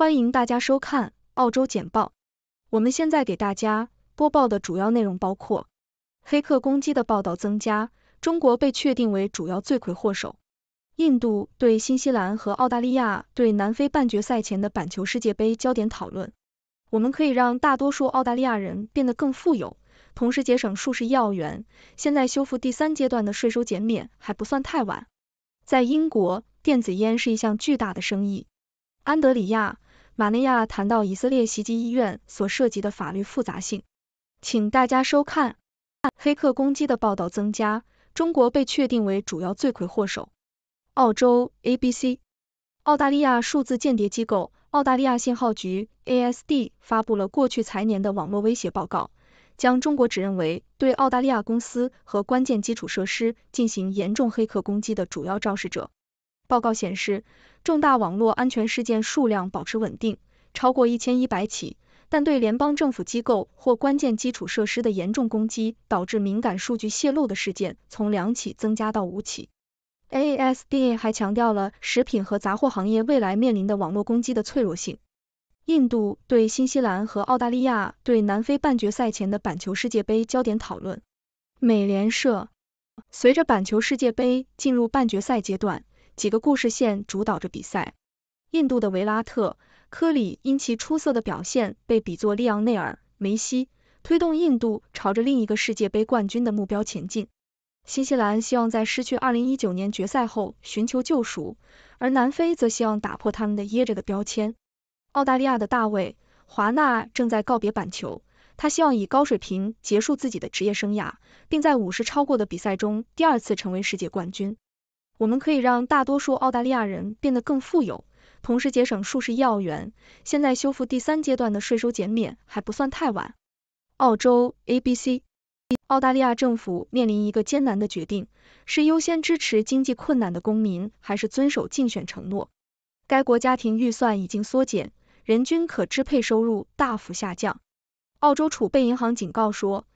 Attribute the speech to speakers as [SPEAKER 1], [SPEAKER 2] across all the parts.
[SPEAKER 1] 欢迎大家收看澳洲简报。我们现在给大家播报的主要内容包括黑客攻击的报道增加，中国被确定为主要罪魁祸首；印度对新西兰和澳大利亚对南非半决赛前的板球世界杯焦点讨论。我们可以让大多数澳大利亚人变得更富有，同时节省数十亿澳元。现在修复第三阶段的税收减免还不算太晚。在英国，电子烟是一项巨大的生意，安德里亚。马内亚谈到以色列袭击医院所涉及的法律复杂性，请大家收看黑客攻击的报道增加，中国被确定为主要罪魁祸首。澳洲 ABC、澳大利亚数字间谍机构澳大利亚信号局 ASD 发布了过去财年的网络威胁报告，将中国指认为对澳大利亚公司和关键基础设施进行严重黑客攻击的主要肇事者。报告显示。重大网络安全事件数量保持稳定，超过一千一百起，但对联邦政府机构或关键基础设施的严重攻击导致敏感数据泄露的事件从两起增加到五起。ASD 还强调了食品和杂货行业未来面临的网络攻击的脆弱性。印度对新西兰和澳大利亚对南非半决赛前的板球世界杯焦点讨论。美联社，随着板球世界杯进入半决赛阶段。几个故事线主导着比赛。印度的维拉特·科里因其出色的表现被比作利昂内尔·梅西，推动印度朝着另一个世界杯冠军的目标前进。新西兰希望在失去2019年决赛后寻求救赎，而南非则希望打破他们的噎着的标签。澳大利亚的大卫·华纳正在告别板球，他希望以高水平结束自己的职业生涯，并在五十超过的比赛中第二次成为世界冠军。我们可以让大多数澳大利亚人变得更富有，同时节省数十亿澳元。现在修复第三阶段的税收减免还不算太晚。澳洲 ABC，澳大利亚政府面临一个艰难的决定：是优先支持经济困难的公民，还是遵守竞选承诺？该国家庭预算已经缩减，人均可支配收入大幅下降。澳洲储备银行警告说，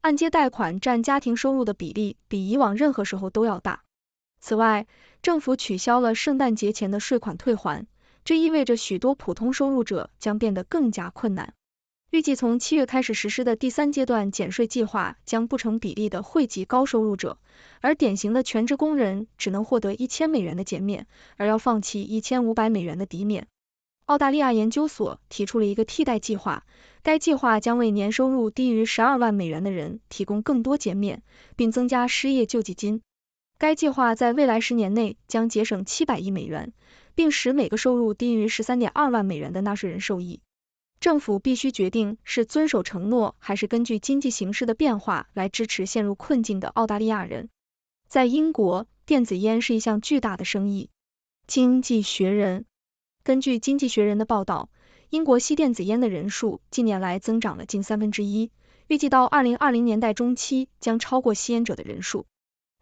[SPEAKER 1] 按揭贷款占家庭收入的比例比以往任何时候都要大。此外，政府取消了圣诞节前的税款退还，这意味着许多普通收入者将变得更加困难。预计从七月开始实施的第三阶段减税计划将不成比例的惠及高收入者，而典型的全职工人只能获得一千美元的减免，而要放弃一千五百美元的抵免。澳大利亚研究所提出了一个替代计划，该计划将为年收入低于十二万美元的人提供更多减免，并增加失业救济金。该计划在未来十年内将节省七百亿美元，并使每个收入低于十三点二万美元的纳税人受益。政府必须决定是遵守承诺，还是根据经济形势的变化来支持陷入困境的澳大利亚人。在英国，电子烟是一项巨大的生意。经济学人根据经济学人的报道，英国吸电子烟的人数近年来增长了近三分之一，预计到二零二零年代中期将超过吸烟者的人数。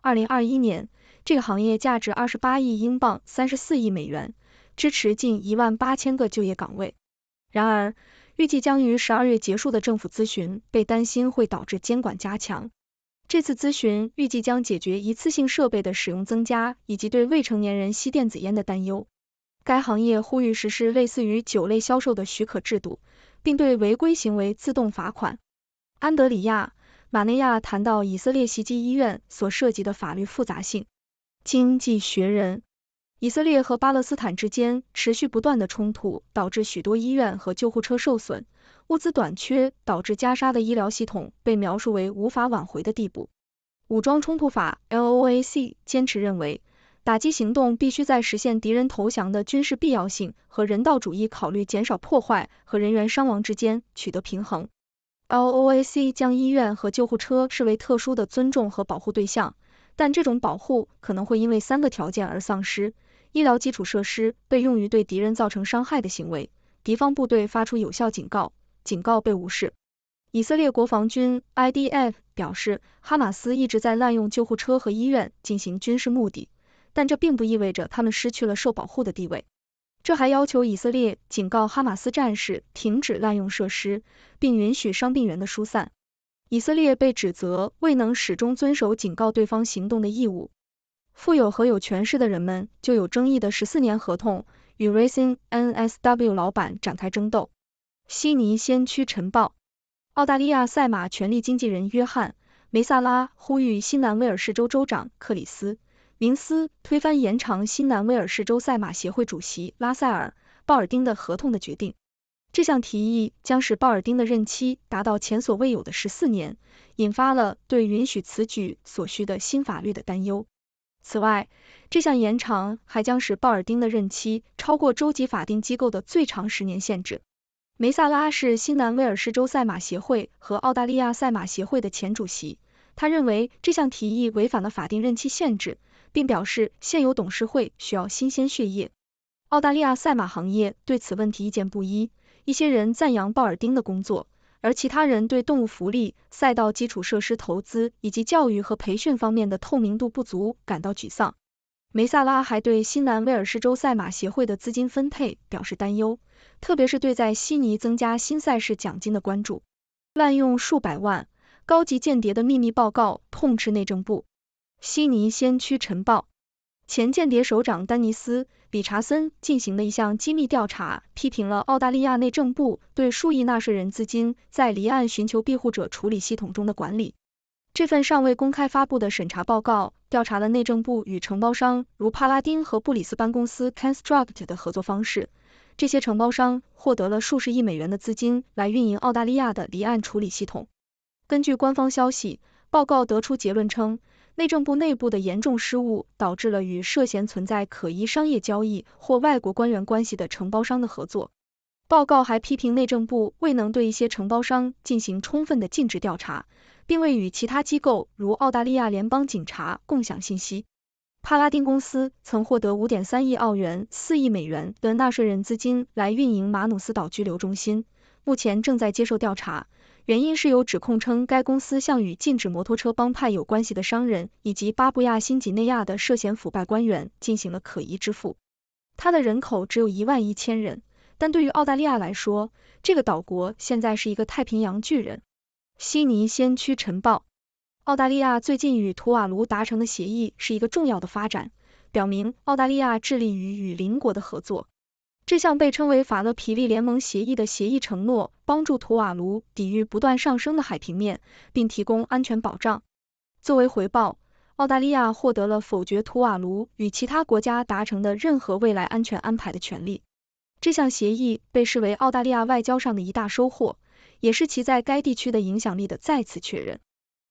[SPEAKER 1] 二零二一年，这个行业价值二十八亿英镑、三十四亿美元，支持近一万八千个就业岗位。然而，预计将于十二月结束的政府咨询被担心会导致监管加强。这次咨询预计将解决一次性设备的使用增加以及对未成年人吸电子烟的担忧。该行业呼吁实施类似于酒类销售的许可制度，并对违规行为自动罚款。安德里亚。马内亚谈到以色列袭击医院所涉及的法律复杂性，《经济学人》：以色列和巴勒斯坦之间持续不断的冲突导致许多医院和救护车受损，物资短缺导致加沙的医疗系统被描述为无法挽回的地步。武装冲突法 （LOAC） 坚持认为，打击行动必须在实现敌人投降的军事必要性和人道主义考虑、减少破坏和人员伤亡之间取得平衡。LOAC 将医院和救护车视为特殊的尊重和保护对象，但这种保护可能会因为三个条件而丧失：医疗基础设施被用于对敌人造成伤害的行为；敌方部队发出有效警告，警告被无视。以色列国防军 IDF 表示，哈马斯一直在滥用救护车和医院进行军事目的，但这并不意味着他们失去了受保护的地位。这还要求以色列警告哈马斯战士停止滥用设施，并允许伤病员的疏散。以色列被指责未能始终遵守警告对方行动的义务。富有和有权势的人们就有争议的十四年合同与 Racing NSW 老板展开争斗。悉尼先驱晨报，澳大利亚赛马权力经纪人约翰梅萨拉呼吁新南威尔士州州长克里斯。明斯推翻延长新南威尔士州赛马协会主席拉塞尔·鲍尔丁的合同的决定。这项提议将使鲍尔丁的任期达到前所未有的十四年，引发了对允许此举所需的新法律的担忧。此外，这项延长还将使鲍尔丁的任期超过州级法定机构的最长十年限制。梅萨拉是新南威尔士州赛马协会和澳大利亚赛马协会的前主席，他认为这项提议违反了法定任期限制。并表示现有董事会需要新鲜血液。澳大利亚赛马行业对此问题意见不一，一些人赞扬鲍尔丁的工作，而其他人对动物福利、赛道基础设施投资以及教育和培训方面的透明度不足感到沮丧。梅萨拉还对新南威尔士州赛马协会的资金分配表示担忧，特别是对在悉尼增加新赛事奖金的关注。滥用数百万高级间谍的秘密报告，痛斥内政部。悉尼先驱晨报前间谍首长丹尼斯·理查森进行的一项机密调查，批评了澳大利亚内政部对数亿纳税人资金在离岸寻求庇护者处理系统中的管理。这份尚未公开发布的审查报告，调查了内政部与承包商如帕拉丁和布里斯班公司 Construct 的合作方式。这些承包商获得了数十亿美元的资金来运营澳大利亚的离岸处理系统。根据官方消息，报告得出结论称。内政部内部的严重失误导致了与涉嫌存在可疑商业交易或外国官员关系的承包商的合作。报告还批评内政部未能对一些承包商进行充分的尽职调查，并未与其他机构如澳大利亚联邦警察共享信息。帕拉丁公司曾获得五点三亿澳元、四亿美元的纳税人资金来运营马努斯岛拘留中心，目前正在接受调查。原因是由指控称，该公司向与禁止摩托车帮派有关系的商人以及巴布亚新几内亚的涉嫌腐败官员进行了可疑支付。它的人口只有一万一千人，但对于澳大利亚来说，这个岛国现在是一个太平洋巨人。悉尼先驱晨报：澳大利亚最近与图瓦卢达成的协议是一个重要的发展，表明澳大利亚致力于与邻国的合作。这项被称为法勒皮利联盟协议的协议承诺，帮助图瓦卢抵御不断上升的海平面，并提供安全保障。作为回报，澳大利亚获得了否决图瓦卢与其他国家达成的任何未来安全安排的权利。这项协议被视为澳大利亚外交上的一大收获，也是其在该地区的影响力的再次确认。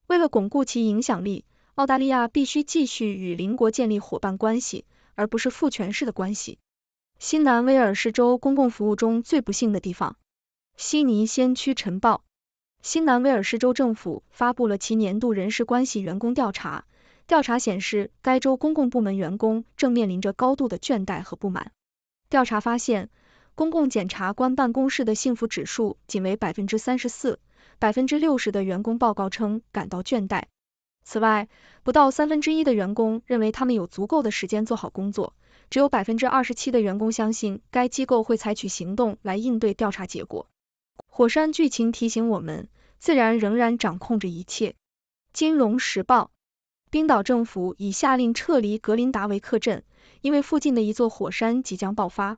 [SPEAKER 1] 为了巩固其影响力，澳大利亚必须继续与邻国建立伙伴关系，而不是父权式的关系。新南威尔士州公共服务中最不幸的地方。悉尼先驱晨报：新南威尔士州政府发布了其年度人事关系员工调查，调查显示该州公共部门员工正面临着高度的倦怠和不满。调查发现，公共检察官办公室的幸福指数仅为百分之三十四，百分之六十的员工报告称感到倦怠。此外，不到三分之一的员工认为他们有足够的时间做好工作。只有百分之二十七的员工相信该机构会采取行动来应对调查结果。火山剧情提醒我们，自然仍然掌控着一切。金融时报，冰岛政府已下令撤离格林达维克镇，因为附近的一座火山即将爆发。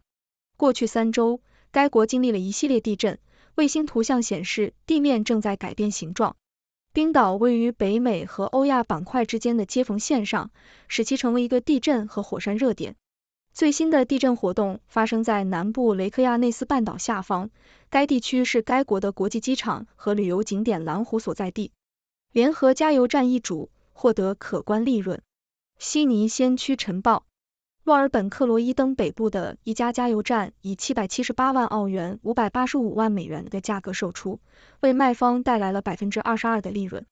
[SPEAKER 1] 过去三周，该国经历了一系列地震，卫星图像显示地面正在改变形状。冰岛位于北美和欧亚板块之间的接缝线上，使其成为一个地震和火山热点。最新的地震活动发生在南部雷克亚内斯半岛下方，该地区是该国的国际机场和旅游景点蓝湖所在地。联合加油站易主，获得可观利润。悉尼先驱晨报，墨尔本克罗伊登北部的一家加油站以七百七十八万澳元、五百八十五万美元的价格售出，为卖方带来了百分之二十二的利润。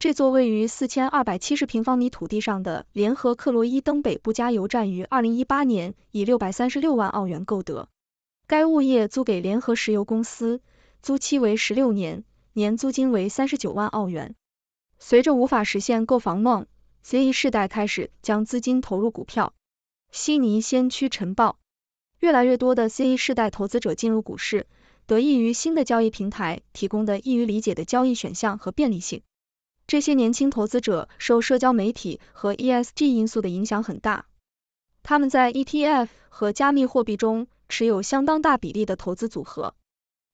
[SPEAKER 1] 这座位于四千二百七十平方米土地上的联合克罗伊登北部加油站于二零一八年以六百三十六万澳元购得。该物业租给联合石油公司，租期为十六年，年租金为三十九万澳元。随着无法实现购房梦，C 世代开始将资金投入股票。悉尼先驱晨报，越来越多的 C 世代投资者进入股市，得益于新的交易平台提供的易于理解的交易选项和便利性。这些年轻投资者受社交媒体和 ESG 因素的影响很大，他们在 ETF 和加密货币中持有相当大比例的投资组合。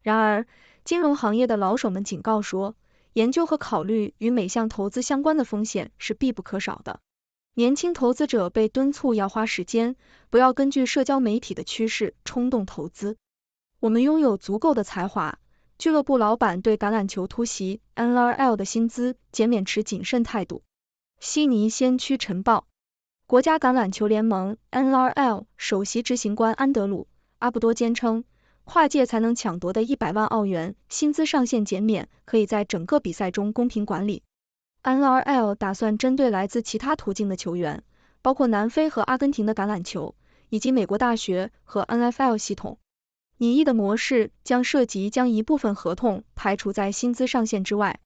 [SPEAKER 1] 然而，金融行业的老手们警告说，研究和考虑与每项投资相关的风险是必不可少的。年轻投资者被敦促要花时间，不要根据社交媒体的趋势冲动投资。我们拥有足够的才华。俱乐部老板对橄榄球突袭 N R L 的薪资减免持谨慎态度。悉尼先驱晨报，国家橄榄球联盟 N R L 首席执行官安德鲁·阿布多坚称，跨界才能抢夺的一百万澳元薪资上限减免，可以在整个比赛中公平管理。N R L 打算针对来自其他途径的球员，包括南非和阿根廷的橄榄球，以及美国大学和 N F L 系统。拟议的模式将涉及将一部分合同排除在薪资上限之外。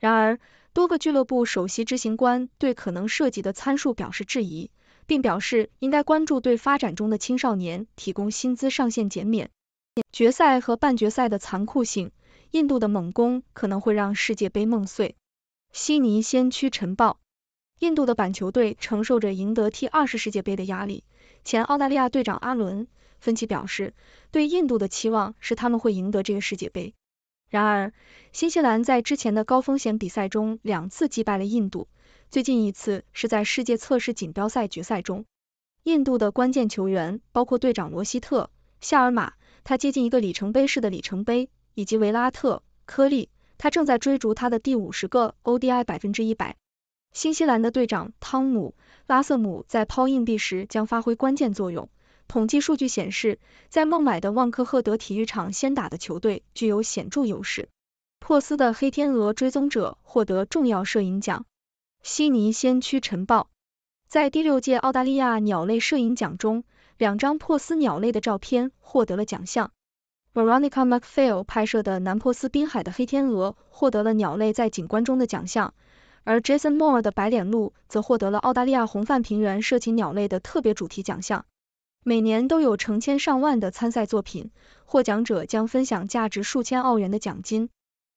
[SPEAKER 1] 然而，多个俱乐部首席执行官对可能涉及的参数表示质疑，并表示应该关注对发展中的青少年提供薪资上限减免。决赛和半决赛的残酷性，印度的猛攻可能会让世界杯梦碎。悉尼先驱晨报：印度的板球队承受着赢得 T 二0世界杯的压力。前澳大利亚队长阿伦。芬奇表示，对印度的期望是他们会赢得这个世界杯。然而，新西兰在之前的高风险比赛中两次击败了印度，最近一次是在世界测试锦标赛决赛中。印度的关键球员包括队长罗希特·夏尔马，他接近一个里程碑式的里程碑，以及维拉特·科利，他正在追逐他的第五十个 ODI 百分之一百。新西兰的队长汤姆·拉瑟姆在抛硬币时将发挥关键作用。统计数据显示，在孟买的旺克赫德体育场先打的球队具有显著优势。珀斯的黑天鹅追踪者获得重要摄影奖。悉尼先驱晨报在第六届澳大利亚鸟类摄影奖中，两张珀斯鸟类的照片获得了奖项。Veronica Macphail 拍摄的南珀斯滨海的黑天鹅获得了鸟类在景观中的奖项，而 Jason Moore 的白脸鹿则获得了澳大利亚红泛平原涉禽鸟类的特别主题奖项。每年都有成千上万的参赛作品，获奖者将分享价值数千澳元的奖金。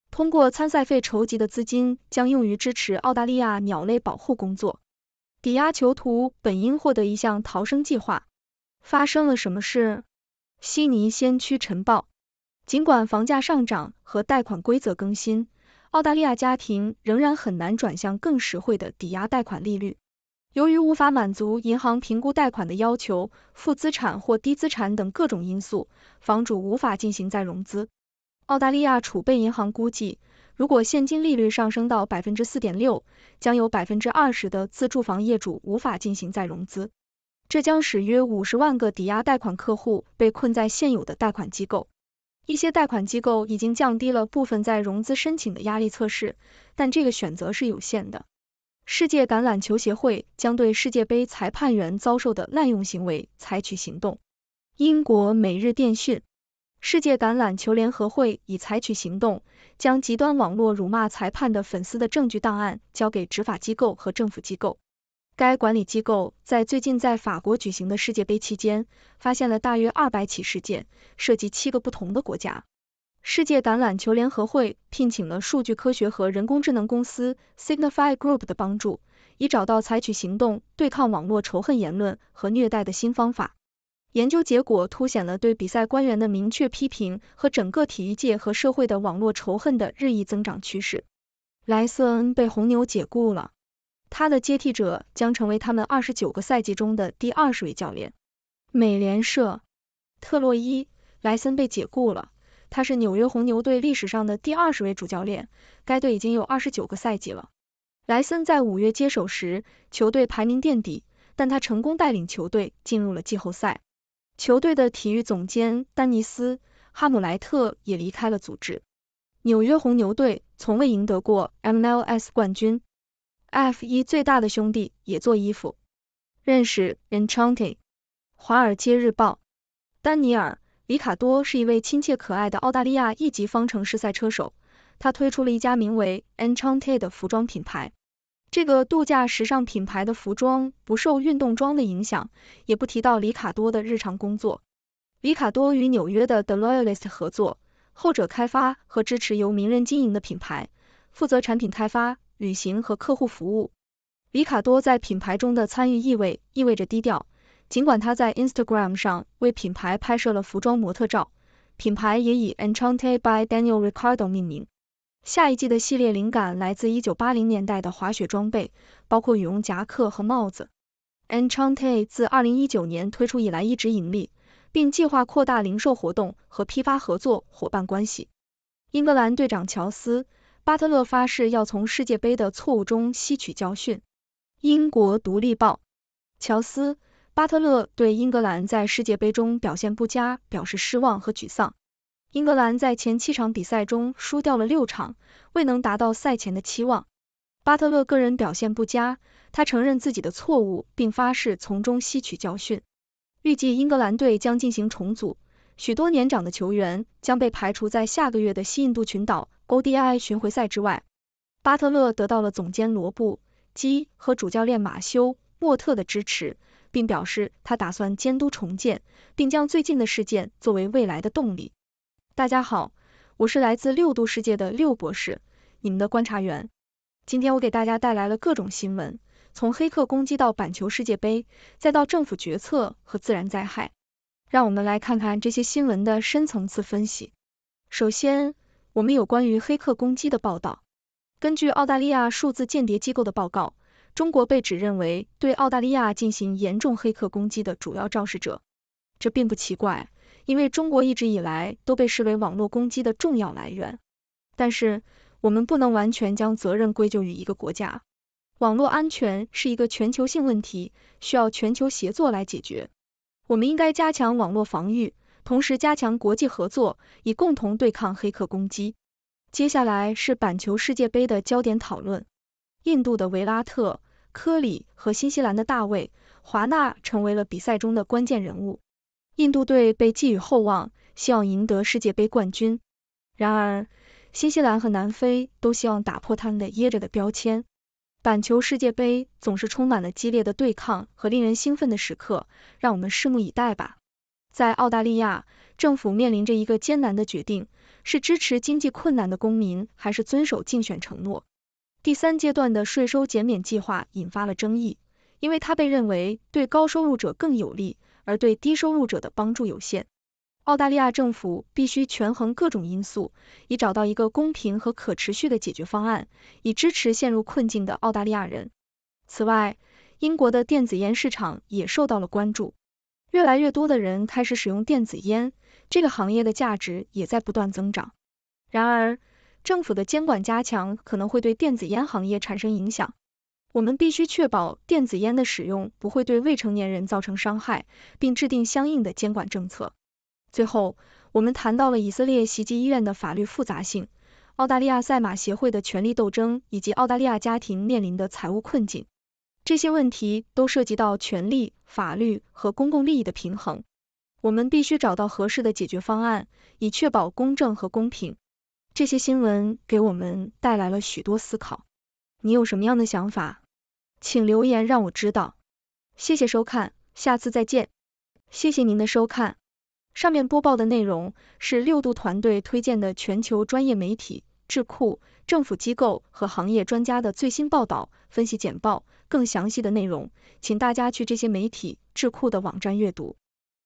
[SPEAKER 1] 通过参赛费筹集的资金将用于支持澳大利亚鸟类保护工作。抵押囚徒本应获得一项逃生计划。发生了什么事？悉尼先驱晨报。尽管房价上涨和贷款规则更新，澳大利亚家庭仍然很难转向更实惠的抵押贷款利率。由于无法满足银行评估贷款的要求、负资产或低资产等各种因素，房主无法进行再融资。澳大利亚储备银行估计，如果现金利率上升到百分之四点六，将有百分之二十的自住房业主无法进行再融资，这将使约五十万个抵押贷款客户被困在现有的贷款机构。一些贷款机构已经降低了部分再融资申请的压力测试，但这个选择是有限的。世界橄榄球协会将对世界杯裁判员遭受的滥用行为采取行动。英国每日电讯：世界橄榄球联合会已采取行动，将极端网络辱骂裁判的粉丝的证据档案交给执法机构和政府机构。该管理机构在最近在法国举行的世界杯期间，发现了大约二百起事件，涉及七个不同的国家。世界橄榄球联合会聘请了数据科学和人工智能公司 Signify Group 的帮助，以找到采取行动对抗网络仇恨言论和虐待的新方法。研究结果凸显了对比赛官员的明确批评和整个体育界和社会的网络仇恨的日益增长趋势。莱瑟恩被红牛解雇了，他的接替者将成为他们二十九个赛季中的第二十位教练。美联社，特洛伊，莱森被解雇了。他是纽约红牛队历史上的第二十位主教练，该队已经有二十九个赛季了。莱森在五月接手时，球队排名垫底，但他成功带领球队进入了季后赛。球队的体育总监丹尼斯·哈姆莱特也离开了组织。纽约红牛队从未赢得过 MLS 冠军。F 一最大的兄弟也做衣服，认识 e n c h a n t i n g 华尔街日报》丹尼尔。里卡多是一位亲切可爱的澳大利亚一级方程式赛车手，他推出了一家名为 Enchante 的服装品牌。这个度假时尚品牌的服装不受运动装的影响，也不提到里卡多的日常工作。里卡多与纽约的 The l o y a List 合作，后者开发和支持由名人经营的品牌，负责产品开发、旅行和客户服务。里卡多在品牌中的参与意味意味着低调。尽管他在 Instagram 上为品牌拍摄了服装模特照，品牌也以 e n c h a n t e by Daniel r i c a r d o 命名。下一季的系列灵感来自1980年代的滑雪装备，包括羽绒夹克和帽子。e n c h a n t e 自2019年推出以来一直盈利，并计划扩大零售活动和批发合作伙伴关系。英格兰队长乔斯·巴特勒发誓要从世界杯的错误中吸取教训。英国独立报，乔斯。巴特勒对英格兰在世界杯中表现不佳表示失望和沮丧。英格兰在前七场比赛中输掉了六场，未能达到赛前的期望。巴特勒个人表现不佳，他承认自己的错误，并发誓从中吸取教训。预计英格兰队将进行重组，许多年长的球员将被排除在下个月的西印度群岛 ODI 巡回赛之外。巴特勒得到了总监罗布基和主教练马修莫特的支持。并表示他打算监督重建，并将最近的事件作为未来的动力。大家好，我是来自六度世界的六博士，你们的观察员。今天我给大家带来了各种新闻，从黑客攻击到板球世界杯，再到政府决策和自然灾害。让我们来看看这些新闻的深层次分析。首先，我们有关于黑客攻击的报道。根据澳大利亚数字间谍机构的报告。中国被指认为对澳大利亚进行严重黑客攻击的主要肇事者，这并不奇怪，因为中国一直以来都被视为网络攻击的重要来源。但是，我们不能完全将责任归咎于一个国家。网络安全是一个全球性问题，需要全球协作来解决。我们应该加强网络防御，同时加强国际合作，以共同对抗黑客攻击。接下来是板球世界杯的焦点讨论，印度的维拉特。科里和新西兰的大卫·华纳成为了比赛中的关键人物。印度队被寄予厚望，希望赢得世界杯冠军。然而，新西兰和南非都希望打破他们的“噎着”的标签。板球世界杯总是充满了激烈的对抗和令人兴奋的时刻，让我们拭目以待吧。在澳大利亚，政府面临着一个艰难的决定：是支持经济困难的公民，还是遵守竞选承诺？第三阶段的税收减免计划引发了争议，因为它被认为对高收入者更有利，而对低收入者的帮助有限。澳大利亚政府必须权衡各种因素，以找到一个公平和可持续的解决方案，以支持陷入困境的澳大利亚人。此外，英国的电子烟市场也受到了关注，越来越多的人开始使用电子烟，这个行业的价值也在不断增长。然而，政府的监管加强可能会对电子烟行业产生影响。我们必须确保电子烟的使用不会对未成年人造成伤害，并制定相应的监管政策。最后，我们谈到了以色列袭击医院的法律复杂性、澳大利亚赛马协会的权力斗争以及澳大利亚家庭面临的财务困境。这些问题都涉及到权力、法律和公共利益的平衡。我们必须找到合适的解决方案，以确保公正和公平。这些新闻给我们带来了许多思考，你有什么样的想法，请留言让我知道。谢谢收看，下次再见。谢谢您的收看。上面播报的内容是六度团队推荐的全球专业媒体、智库、政府机构和行业专家的最新报道、分析简报。更详细的内容，请大家去这些媒体、智库的网站阅读。